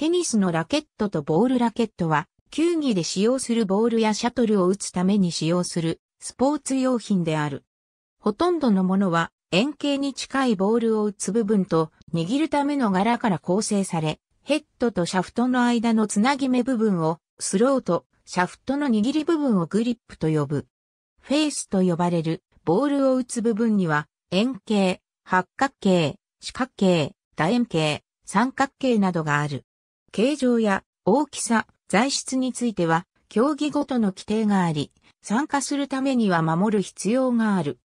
テニスのラケットとボールラケットは、球技で使用するボールやシャトルを打つために使用するスポーツ用品である。ほとんどのものは円形に近いボールを打つ部分と握るための柄から構成され、ヘッドとシャフトの間のつなぎ目部分をスローとシャフトの握り部分をグリップと呼ぶ。フェースと呼ばれるボールを打つ部分には円形、八角形、四角形、楕円形、三角形などがある。形状や大きさ、材質については、競技ごとの規定があり、参加するためには守る必要がある。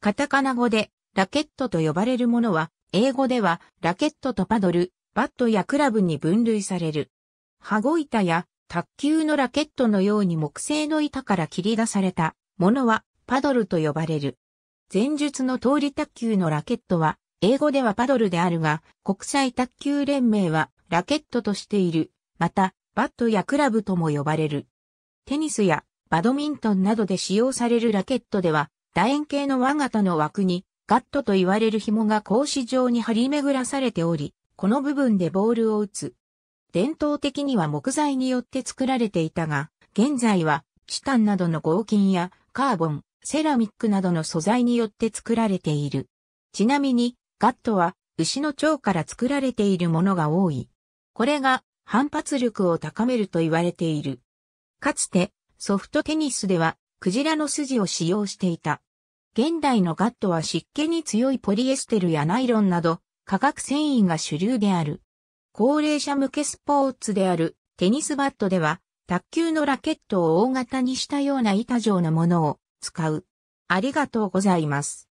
カタカナ語で、ラケットと呼ばれるものは、英語では、ラケットとパドル、バットやクラブに分類される。羽子板や、卓球のラケットのように木製の板から切り出されたものは、パドルと呼ばれる。前述の通り卓球のラケットは、英語ではパドルであるが、国際卓球連盟はラケットとしている。また、バットやクラブとも呼ばれる。テニスやバドミントンなどで使用されるラケットでは、楕円形の輪型の枠にガットと言われる紐が格子状に張り巡らされており、この部分でボールを打つ。伝統的には木材によって作られていたが、現在はチタンなどの合金やカーボン、セラミックなどの素材によって作られている。ちなみに、ガットは牛の腸から作られているものが多い。これが反発力を高めると言われている。かつてソフトテニスではクジラの筋を使用していた。現代のガットは湿気に強いポリエステルやナイロンなど化学繊維が主流である。高齢者向けスポーツであるテニスバットでは卓球のラケットを大型にしたような板状のものを使う。ありがとうございます。